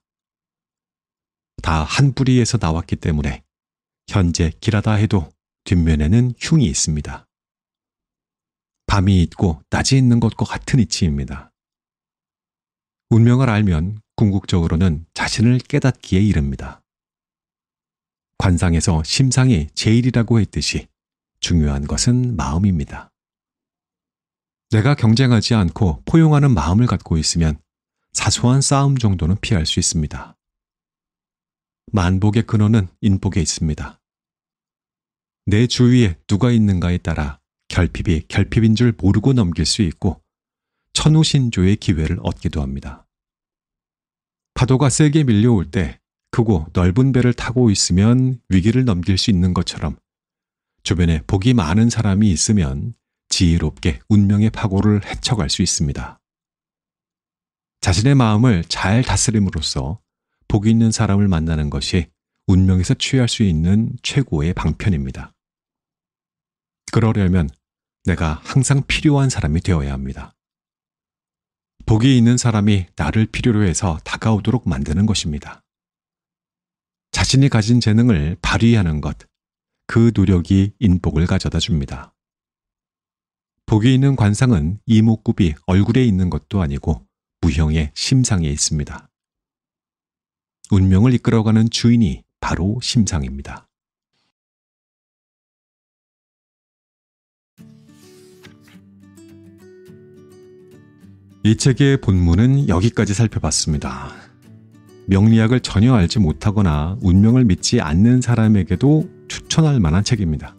다 한 뿌리에서 나왔기 때문에 현재 길하다 해도 뒷면에는 흉이 있습니다. 밤이 있고 낮이 있는 것과 같은 이치입니다. 운명을 알면 궁극적으로는 자신을 깨닫기에 이릅니다. 관상에서 심상이 제일이라고 했듯이 중요한 것은 마음입니다. 내가 경쟁하지 않고 포용하는 마음을 갖고 있으면 사소한 싸움 정도는 피할 수 있습니다. 만복의 근원은 인복에 있습니다. 내 주위에 누가 있는가에 따라 결핍이 결핍인 줄 모르고 넘길 수 있고 천우신조의 기회를 얻기도 합니다. 파도가 세게 밀려올 때 크고 넓은 배를 타고 있으면 위기를 넘길 수 있는 것처럼 주변에 복이 많은 사람이 있으면 지혜롭게 운명의 파고를 헤쳐갈 수 있습니다. 자신의 마음을 잘 다스림으로써 복이 있는 사람을 만나는 것이 운명에서 취할 수 있는 최고의 방편입니다. 그러려면 내가 항상 필요한 사람이 되어야 합니다. 복이 있는 사람이 나를 필요로 해서 다가오도록 만드는 것입니다. 자신이 가진 재능을 발휘하는 것, 그 노력이 인복을 가져다 줍니다. 복이 있는 관상은 이목구비 얼굴에 있는 것도 아니고 무형의 심상에 있습니다. 운명을 이끌어가는 주인이 바로 심상입니다. 이 책의 본문은 여기까지 살펴봤습니다. 명리학을 전혀 알지 못하거나 운명을 믿지 않는 사람에게도 추천할 만한 책입니다.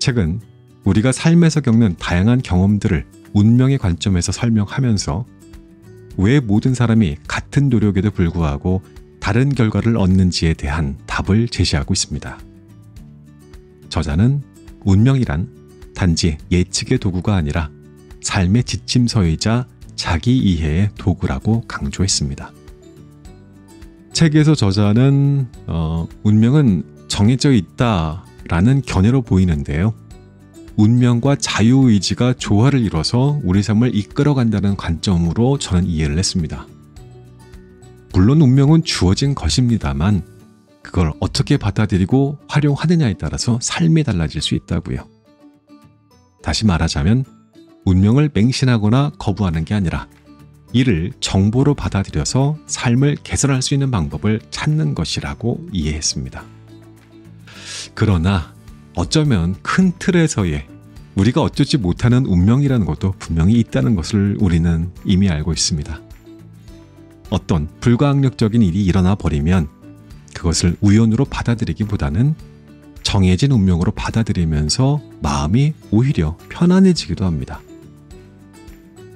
책은 우리가 삶에서 겪는 다양한 경험들을 운명의 관점에서 설명하면서 왜 모든 사람이 같은 노력에도 불구하고 다른 결과를 얻는지에 대한 답을 제시하고 있습니다. 저자는 운명이란 단지 예측의 도구가 아니라 삶의 지침서이자 자기 이해의 도구라고 강조했습니다. 책에서 저자는 어, 운명은 정해져 있다라는 견해로 보이는데요. 운명과 자유의지가 조화를 이뤄서 우리 삶을 이끌어간다는 관점으로 저는 이해를 했습니다. 물론 운명은 주어진 것입니다만 그걸 어떻게 받아들이고 활용하느냐에 따라서 삶이 달라질 수 있다고요. 다시 말하자면 운명을 맹신하거나 거부하는 게 아니라 이를 정보로 받아들여서 삶을 개선할 수 있는 방법을 찾는 것이라고 이해했습니다. 그러나 어쩌면 큰 틀에서의 우리가 어쩌지 못하는 운명이라는 것도 분명히 있다는 것을 우리는 이미 알고 있습니다. 어떤 불가항력적인 일이 일어나 버리면 그것을 우연으로 받아들이기보다는 정해진 운명으로 받아들이면서 마음이 오히려 편안해지기도 합니다.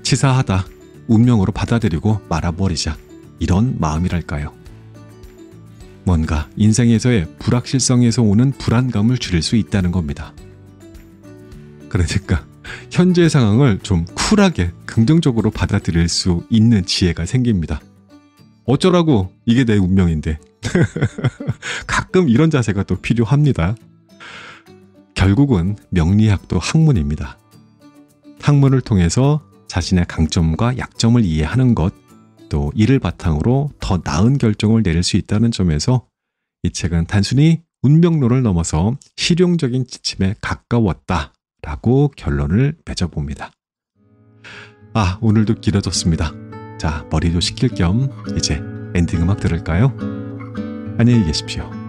치사하다, 운명으로 받아들이고 말아버리자 이런 마음이랄까요. 뭔가 인생에서의 불확실성에서 오는 불안감을 줄일 수 있다는 겁니다. 그러니까 현재의 상황을 좀 쿨하게 긍정적으로 받아들일 수 있는 지혜가 생깁니다. 어쩌라고 이게 내 운명인데 가끔 이런 자세가 또 필요합니다. 결국은 명리학도 학문입니다. 학문을 통해서 자신의 강점과 약점을 이해하는 것, 또 이를 바탕으로 더 나은 결정을 내릴 수 있다는 점에서 이 책은 단순히 운명론을 넘어서 실용적인 지침에 가까웠다라고 결론을 맺어봅니다. 아, 오늘도 길어졌습니다. 자, 머리도 식힐 겸 이제 엔딩 음악 들을까요? 안녕히 계십시오.